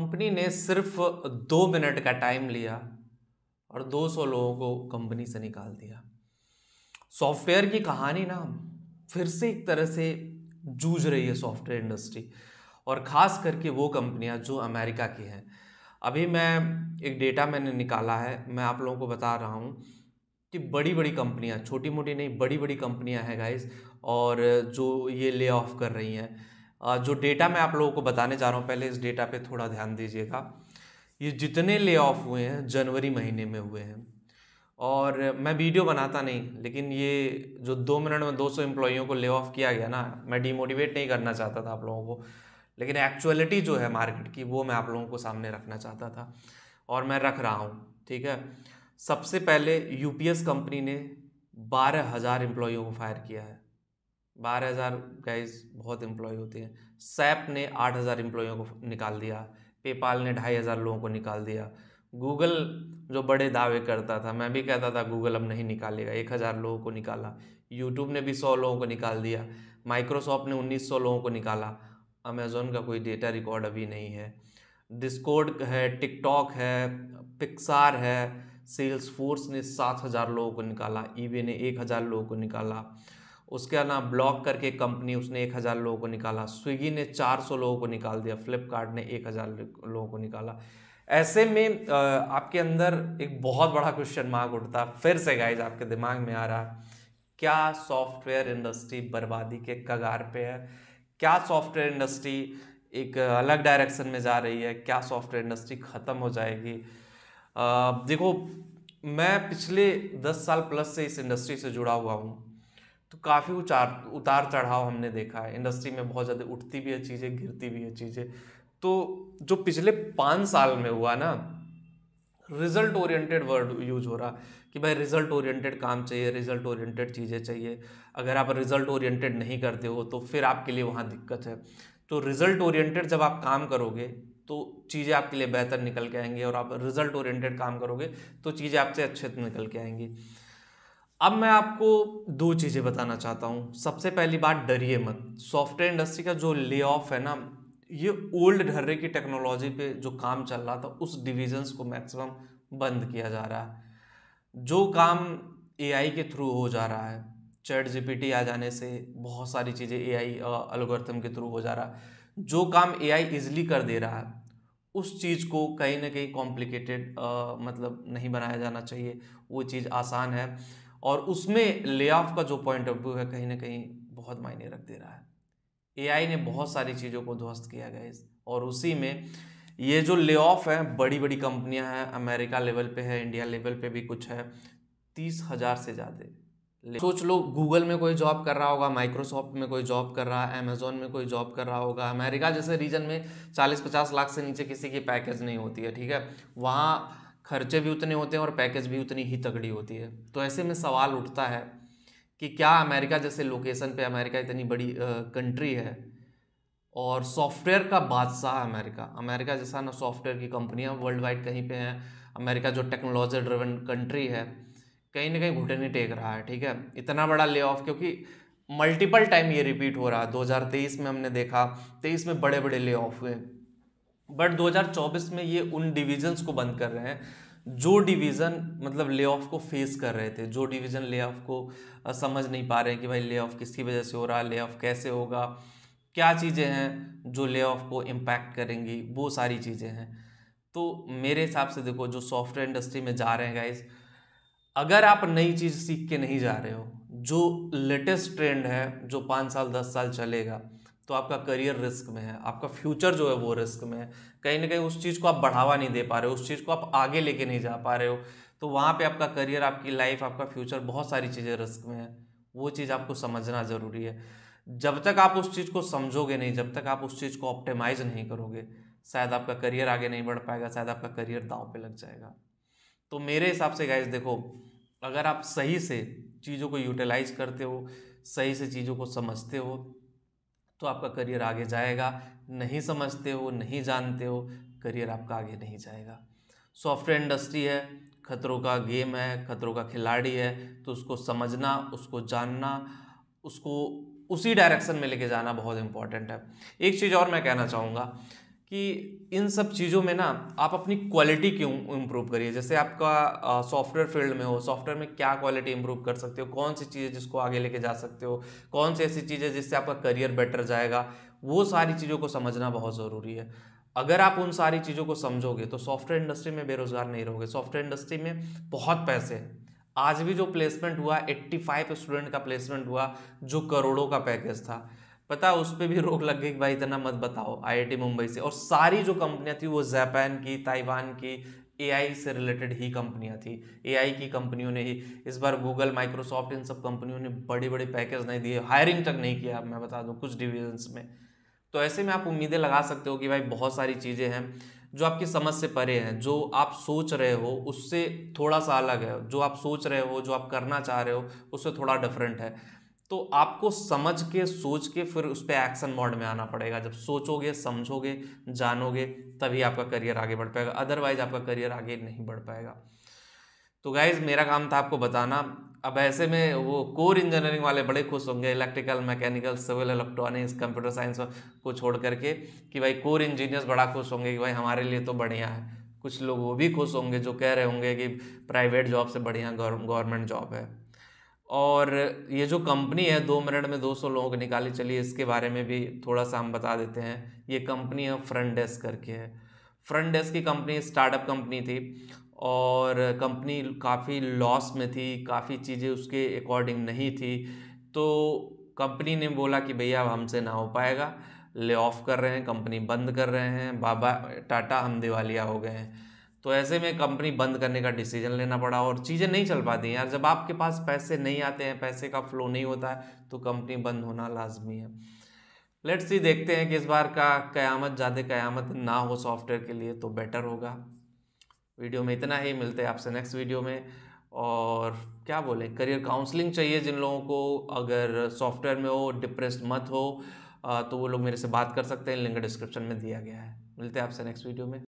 company ने सिर्फ दो मिनट का टाइम लिया और 200 लोगों को कंपनी से निकाल दिया सॉफ्टवेयर की कहानी ना फिर से एक तरह से जूझ रही है सॉफ्टवेयर इंडस्ट्री और ख़ास करके वो कंपनियां जो अमेरिका की हैं अभी मैं एक डेटा मैंने निकाला है मैं आप लोगों को बता रहा हूँ कि बड़ी बड़ी कंपनियां छोटी मोटी नहीं बड़ी बड़ी कंपनियां हैं गाइस और जो ये ले ऑफ कर रही हैं जो डेटा मैं आप लोगों को बताने जा रहा हूँ पहले इस डेटा पे थोड़ा ध्यान दीजिएगा ये जितने ले ऑफ हुए हैं जनवरी महीने में हुए हैं और मैं वीडियो बनाता नहीं लेकिन ये जो दो मिनट में 200 एम्प्लॉयों को ले ऑफ किया गया ना मैं डीमोटिवेट नहीं करना चाहता था आप लोगों को लेकिन एक्चुअलिटी जो है मार्केट की वो मैं आप लोगों को सामने रखना चाहता था और मैं रख रहा हूँ ठीक है सबसे पहले यू कंपनी ने बारह हज़ार एम्प्लॉयों को फायर किया है बारह हज़ार गाइज बहुत एम्प्लॉय होते हैं सैप ने आठ हज़ार एम्प्लॉयों को निकाल दिया पेपाल ने ढाई हज़ार लोगों को निकाल दिया गूगल जो बड़े दावे करता था मैं भी कहता था गूगल अब नहीं निकालेगा एक हज़ार लोगों को निकाला यूट्यूब ने भी सौ लोगों को निकाल दिया माइक्रोसॉफ्ट ने उन्नीस सौ लोगों को निकाला अमेज़ोन का कोई डेटा रिकॉर्ड अभी नहीं है डिस्कोड है टिकटॉक है पिक्सार है सेल्स फोर्स ने सात हज़ार लोगों को निकाला ई ने एक हज़ार लोगों को निकाला उसके अलावा ब्लॉक करके कंपनी उसने एक हज़ार लोगों को निकाला स्विगी ने चार सौ लोगों को निकाल दिया फ्लिपकार्ट ने एक हज़ार लोगों को निकाला ऐसे में आपके अंदर एक बहुत बड़ा क्वेश्चन मार्क उठता फिर से गाइज आपके दिमाग में आ रहा है क्या सॉफ्टवेयर इंडस्ट्री बर्बादी के कगार पे है क्या सॉफ्टवेयर इंडस्ट्री एक अलग डायरेक्शन में जा रही है क्या सॉफ्टवेयर इंडस्ट्री ख़त्म हो जाएगी आ, देखो मैं पिछले दस साल प्लस से इस इंडस्ट्री से जुड़ा हुआ हूँ तो काफ़ी उचार उतार चढ़ाव हमने देखा है इंडस्ट्री में बहुत ज़्यादा उठती भी है चीज़ें गिरती भी है चीज़ें तो जो पिछले पाँच साल में हुआ ना रिजल्ट ओरिएंटेड वर्ड यूज हो रहा कि भाई रिजल्ट ओरिएंटेड काम चाहिए रिजल्ट ओरिएंटेड चीज़ें चाहिए अगर आप रिजल्ट ओरिएंटेड नहीं करते हो तो फिर आपके लिए वहाँ दिक्कत है तो रिजल्ट ओरिएंटेड जब आप काम करोगे तो चीज़ें आपके लिए बेहतर निकल के आएंगी और आप रिजल्ट ओरिएंटेड काम करोगे तो चीज़ें आपसे अच्छे निकल के आएंगी अब मैं आपको दो चीज़ें बताना चाहता हूँ सबसे पहली बात डरिए मत सॉफ्टवेयर इंडस्ट्री का जो ले ऑफ है ना ये ओल्ड ढर्रे की टेक्नोलॉजी पे जो काम चल रहा था उस डिविजन्स को मैक्सिमम बंद किया जा रहा है जो काम एआई के थ्रू हो जा रहा है चैट जीपीटी आ जाने से बहुत सारी चीज़ें एआई आई के थ्रू हो जा रहा है जो काम एआई इजीली कर दे रहा है उस चीज़ को कहीं ना कहीं कॉम्प्लिकेटेड मतलब नहीं बनाया जाना चाहिए वो चीज़ आसान है और उसमें ले ऑफ का जो पॉइंट ऑफ व्यू है कहीं ना कहीं बहुत मायने रख दे रहा है एआई ने बहुत सारी चीज़ों को ध्वस्त किया गया और उसी में ये जो ले ऑफ है बड़ी बड़ी कंपनियां हैं अमेरिका लेवल पे है इंडिया लेवल पे भी कुछ है तीस हज़ार से ज़्यादा सोच लो गूगल में कोई जॉब कर रहा होगा माइक्रोसॉफ्ट में कोई जॉब कर रहा है अमेजोन में कोई जॉब कर रहा होगा अमेरिका जैसे रीजन में चालीस पचास लाख से नीचे किसी की पैकेज नहीं होती है ठीक है वहाँ खर्चे भी उतने होते हैं और पैकेज भी उतनी ही तगड़ी होती है तो ऐसे में सवाल उठता है कि क्या अमेरिका जैसे लोकेशन पे अमेरिका इतनी बड़ी कंट्री है और सॉफ्टवेयर का बादशाह अमेरिका अमेरिका जैसा ना सॉफ्टवेयर की कंपनियां वर्ल्ड वाइड कहीं पे हैं अमेरिका जो टेक्नोलॉजी ड्रिवन कंट्री है कहीं ना कहीं घुटने टेक रहा है ठीक है इतना बड़ा ले ऑफ क्योंकि मल्टीपल टाइम ये रिपीट हो रहा है दो में हमने देखा तेईस में बड़े बड़े ले ऑफ हुए बट 2024 में ये उन डिविजन्स को बंद कर रहे हैं जो डिवीज़न मतलब ले ऑफ को फेस कर रहे थे जो डिवीज़न ले ऑफ को समझ नहीं पा रहे कि भाई ले ऑफ किसकी वजह से हो रहा है ले ऑफ कैसे होगा क्या चीज़ें हैं जो ले ऑफ को इम्पैक्ट करेंगी वो सारी चीज़ें हैं तो मेरे हिसाब से देखो जो सॉफ्टवेयर इंडस्ट्री में जा रहे हैं गाइज अगर आप नई चीज़ सीख के नहीं जा रहे हो जो लेटेस्ट ट्रेंड है जो पाँच साल दस साल चलेगा तो आपका करियर रिस्क में है आपका फ्यूचर जो है वो रिस्क में है कहीं ना कहीं उस चीज़ को आप बढ़ावा नहीं दे पा रहे हो उस चीज़ को आप आगे लेके नहीं जा पा रहे हो तो वहाँ पे आपका करियर आपकी लाइफ आपका फ्यूचर बहुत सारी चीज़ें रिस्क में है वो चीज़ आपको समझना ज़रूरी है जब तक आप उस चीज़ को समझोगे नहीं जब तक आप उस चीज़ को ऑप्टिमाइज नहीं करोगे शायद आपका करियर आगे नहीं बढ़ पाएगा शायद आपका करियर दाव पे लग जाएगा तो मेरे हिसाब से गाइज देखो अगर आप सही से चीज़ों को यूटिलाइज करते हो सही से चीज़ों को समझते हो तो आपका करियर आगे जाएगा नहीं समझते हो नहीं जानते हो करियर आपका आगे नहीं जाएगा सॉफ्टवेयर इंडस्ट्री है खतरों का गेम है खतरों का खिलाड़ी है तो उसको समझना उसको जानना उसको उसी डायरेक्शन में लेके जाना बहुत इंपॉर्टेंट है एक चीज़ और मैं कहना चाहूँगा कि इन सब चीज़ों में ना आप अपनी क्वालिटी क्यों इम्प्रूव करिए जैसे आपका सॉफ्टवेयर फील्ड में हो सॉफ्टवेयर में क्या क्वालिटी इम्प्रूव कर सकते हो कौन सी चीज़ें जिसको आगे लेके जा सकते हो कौन सी ऐसी चीज़ें जिससे आपका करियर बेटर जाएगा वो सारी चीज़ों को समझना बहुत ज़रूरी है अगर आप उन सारी चीज़ों को समझोगे तो सॉफ्टवेयर इंडस्ट्री में बेरोज़गार नहीं रहोगे सॉफ्टवेयर इंडस्ट्री में बहुत पैसे हैं आज भी जो प्लेसमेंट हुआ 85 स्टूडेंट का प्लेसमेंट हुआ जो करोड़ों का पैकेज था पता उस पर भी रोक लग गई भाई इतना मत बताओ आईआईटी मुंबई से और सारी जो कंपनियां थी वो जापान की ताइवान की एआई से रिलेटेड ही कंपनियां थी एआई की कंपनियों ने ही इस बार गूगल माइक्रोसॉफ्ट इन सब कंपनियों ने बड़े बड़े पैकेज नहीं दिए हायरिंग तक नहीं किया मैं बता दूँ कुछ डिविजन्स में तो ऐसे में आप उम्मीदें लगा सकते हो कि भाई बहुत सारी चीज़ें हैं जो आपकी समझ से परे हैं जो आप सोच रहे हो उससे थोड़ा सा अलग है जो आप सोच रहे हो जो आप करना चाह रहे हो उससे थोड़ा डिफरेंट है तो आपको समझ के सोच के फिर उस पर एक्शन मोड में आना पड़ेगा जब सोचोगे समझोगे जानोगे तभी आपका करियर आगे बढ़ पाएगा अदरवाइज आपका करियर आगे नहीं बढ़ पाएगा तो गाइज मेरा काम था आपको बताना अब ऐसे में वो कोर इंजीनियरिंग वाले बड़े खुश होंगे electrical mechanical civil electronics computer science को छोड़ करके कि भाई कोर इंजीनियर्स बड़ा खुश होंगे कि भाई हमारे लिए तो बढ़िया है कुछ लोग वो भी खुश होंगे जो कह रहे होंगे कि प्राइवेट जॉब से बढ़िया गवर्नमेंट जॉब है और ये जो कंपनी है दो मिनट में 200 लोगों को निकाली चलिए इसके बारे में भी थोड़ा सा हम बता देते हैं ये कंपनी है फ्रंट डेस्क करके है फ्रंट डेस्क की कंपनी स्टार्टअप कंपनी थी और कंपनी काफ़ी लॉस में थी काफ़ी चीज़ें उसके अकॉर्डिंग नहीं थी तो कंपनी ने बोला कि भैया अब हमसे ना हो पाएगा ले ऑफ कर रहे हैं कंपनी बंद कर रहे हैं बाबा टाटा हम दिवालिया हो गए हैं तो ऐसे में कंपनी बंद करने का डिसीजन लेना पड़ा और चीज़ें नहीं चल पाती यार जब आपके पास पैसे नहीं आते हैं पैसे का फ्लो नहीं होता है तो कंपनी बंद होना लाजमी है लेट्स सी देखते हैं कि इस बार का क़यामत ज़्यादा क़यामत ना हो सॉफ्टवेयर के लिए तो बेटर होगा वीडियो में इतना ही मिलते हैं आपसे नेक्स्ट वीडियो में और क्या बोलें करियर काउंसलिंग चाहिए जिन लोगों को अगर सॉफ्टवेयर में हो डिप्रेस मत हो तो वो लोग मेरे से बात कर सकते हैं लिंक डिस्क्रिप्शन में दिया गया है मिलते हैं आपसे नेक्स्ट वीडियो में